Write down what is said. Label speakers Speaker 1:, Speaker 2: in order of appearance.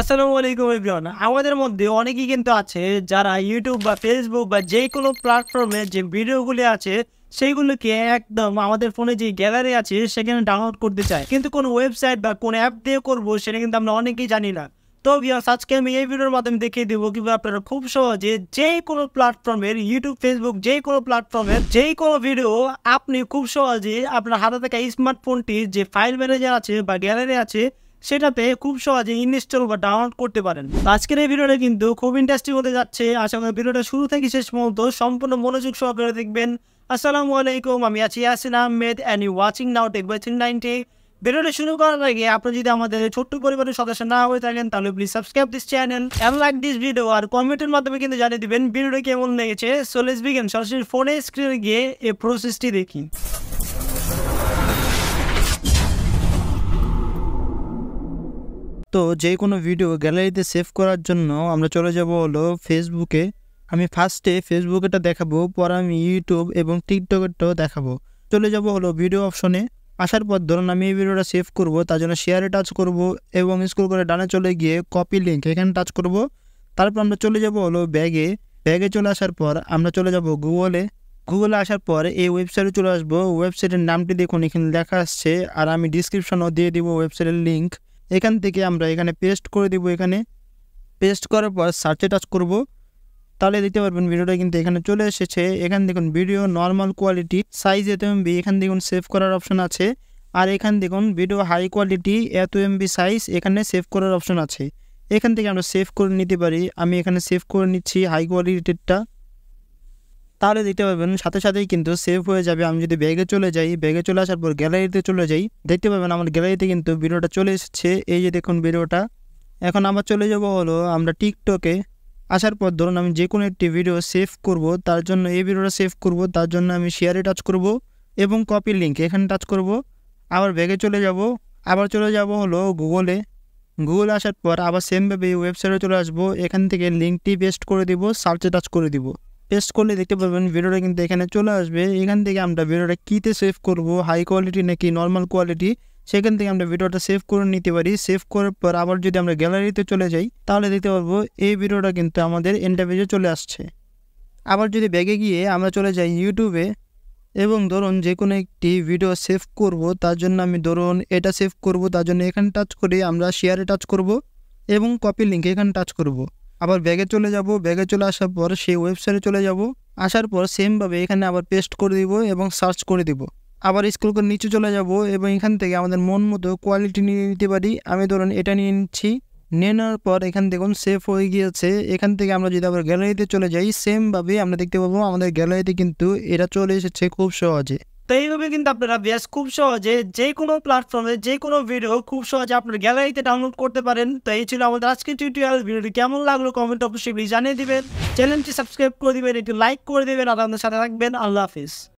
Speaker 1: আসসালামু আলাইকুম এভরিওয়ান আমাদের মধ্যে অনেকেই কিন্তু আছে যারা ইউটিউব বা ফেসবুক বা যে কোনো প্ল্যাটফর্মে যে ভিডিওগুলি আছে সেইগুলোকে একদম আমাদের ফোনে যে গ্যালারি আছে সেখানে ডাউনলোড করতে চায় কিন্তু কোনো ওয়েবসাইট বা কোনো অ্যাপ দিয়ে করবো সেটা কিন্তু আমরা অনেকেই জানি না তো ভিওস আজকে আমি এই ভিডিওর মাধ্যমে দেখিয়ে দেবো কিভাবে আপনারা খুব সহজে যে কোনো প্ল্যাটফর্মের ইউটিউব ফেসবুক যে কোনো প্ল্যাটফর্মের যে কোনো ভিডিও আপনি খুব সহজে আপনার হাতে থাকা স্মার্টফোনটির যে ফাইল ম্যানেজার আছে বা গ্যালারি আছে সেটাতে খুব সহজে ইনস্টল বা ডাউনলোড করতে পারেন আজকের এই ভিডিওটা কিন্তু খুব ইন্টারেস্টিং হতে যাচ্ছে আশা করি ভিডিওটা শুরু থেকে শেষ পর্যন্ত সম্পূর্ণ মনোযোগ সহকারে দেখবেন আসসালামু আলাইকুম আমি আছি Yasin Ahmed and you watching now tech by three ninety ভিডিওটা শুরু করার আগে আপনি যদি আমাদের ছোট্ট পরিবারের সদস্য না হয়ে থাকেন তাহলে please subscribe this channel and like this video আর কমেন্টের মাধ্যমে কিন্তু জানিয়ে দিবেন ভিডিওটা কেমন লেগেছে সো লেটস বিগিন সরাসরি ফোনে স্ক্রিনে গিয়ে এই প্রসেসটি দেখি
Speaker 2: তো যে কোনো ভিডিও গ্যালারিতে সেভ করার জন্য আমরা চলে যাব হলো ফেসবুকে আমি ফার্স্টে ফেসবুকেটা দেখাবো পরে আমি ইউটিউব এবং টিকটকেরটাও দেখাবো চলে যাব হলো ভিডিও অপশনে আসার পর ধরুন আমি এই ভিডিওটা সেভ করব তার জন্য শেয়ারে টাচ করব এবং স্কুল করে ডানে চলে গিয়ে কপি লিঙ্ক এখানে টাচ করব তারপর আমরা চলে যাব হলো ব্যাগে ব্যাগে চলে আসার পর আমরা চলে যাব গুগলে গুগলে আসার পর এই ওয়েবসাইটে চলে আসবো ওয়েবসাইটের নামটি দেখুন এখানে লেখা আসছে আর আমি ডিসক্রিপশনও দিয়ে দিব ওয়েবসাইটের লিঙ্ক এখান থেকে আমরা এখানে পেস্ট করে দেব এখানে পেস্ট করার পর সার্চে টাচ করব তাহলে দেখতে পারবেন ভিডিওটা কিন্তু এখানে চলে এসেছে এখান দেখুন ভিডিও নর্মাল কোয়ালিটি সাইজ এত এমবি এখান দেখুন সেভ করার অপশন আছে আর এখান দেখুন ভিডিও হাই কোয়ালিটি এত এমবি সাইজ এখানে সেভ করার অপশন আছে এখান থেকে আমরা সেভ করে নিতে পারি আমি এখানে সেভ করে নিচ্ছি হাই কোয়ালিটিটা তাহলে দেখতে পাবেন সাথে সাথেই কিন্তু সেভ হয়ে যাবে আমি যদি ব্যাগে চলে যাই ব্যাগে চলে আসার পর গ্যালারিতে চলে যাই দেখতে পাবেন আমার গ্যালারিতে কিন্তু ভিডিওটা চলে এসেছে এই যে দেখুন ভিডিওটা এখন আবার চলে যাব হলো আমরা টিকটকে আসার পর ধরুন আমি যে কোনো একটি ভিডিও সেভ করব তার জন্য এই ভিডিওটা সেভ করব তার জন্য আমি শেয়ারে টাচ করব এবং কপি লিঙ্ক এখানে টাচ করব আবার ব্যাগে চলে যাব আবার চলে যাব হলো গুগলে গুগল আসার পর আবার সেমভাবে ওয়েবসাইটে চলে আসবো এখান থেকে লিঙ্কটি পেস্ট করে দিব সার্চে টাচ করে দিব পেস্ট করলে দেখতে পাবেন ভিডিওটা কিন্তু এখানে চলে আসবে এখান থেকে আমরা ভিডিওটা কীতে সেভ করব হাই কোয়ালিটি নাকি নর্মাল কোয়ালিটি সেখান থেকে আমরা ভিডিওটা সেভ করে নিতে পারি সেভ করার পর আবার যদি আমরা গ্যালারিতে চলে যাই তাহলে দেখতে পারবো এই ভিডিওটা কিন্তু আমাদের ইন্টারভিউ চলে আসছে আবার যদি ব্যাগে গিয়ে আমরা চলে যাই ইউটিউবে এবং ধরুন যে কোনো একটি ভিডিও সেভ করব তার জন্য আমি ধরুন এটা সেভ করব তার জন্য এখানে টাচ করে আমরা শেয়ারে টাচ করব এবং কপি লিঙ্ক এখানে টাচ করব আবার ব্যাগে চলে যাব ব্যাগে চলে আসার পর সেই ওয়েবসাইটে চলে যাব আসার পর সেমভাবে এখানে আবার পেস্ট করে দিব এবং সার্চ করে দিব আবার স্কুল করে নিচে চলে যাব এবং এখান থেকে আমাদের মন মতো কোয়ালিটি নিয়ে নিতে পারি আমি ধরুন এটা নিয়ে নিচ্ছি নিয়ে নেওয়ার পর এখান থেকে সেফ হয়ে গিয়েছে এখান থেকে আমরা যদি আবার গ্যালারিতে চলে যাই সেমভাবে আমরা দেখতে পাবো আমাদের গ্যালারিতে কিন্তু এটা চলে এসেছে খুব সহজে
Speaker 1: তো এইভাবে কিন্তু আপনারা ব্যাস খুব সহজে যে কোনো প্ল্যাটফর্মে যে কোনো ভিডিও খুব সহজে আপনার গ্যালারিতে ডাউনলোড করতে পারেন তো এই ছিল আমাদের আজকের টিউটোরিয়াল ভিডিওটি কেমন লাগলো কমেন্ট অবশ্যই জানিয়ে দিবেন চ্যানেলটি সাবস্ক্রাইব করে দেবেন একটু লাইক করে দিবেন আর আমাদের সাথে থাকবেন আল্লাহ হাফিজ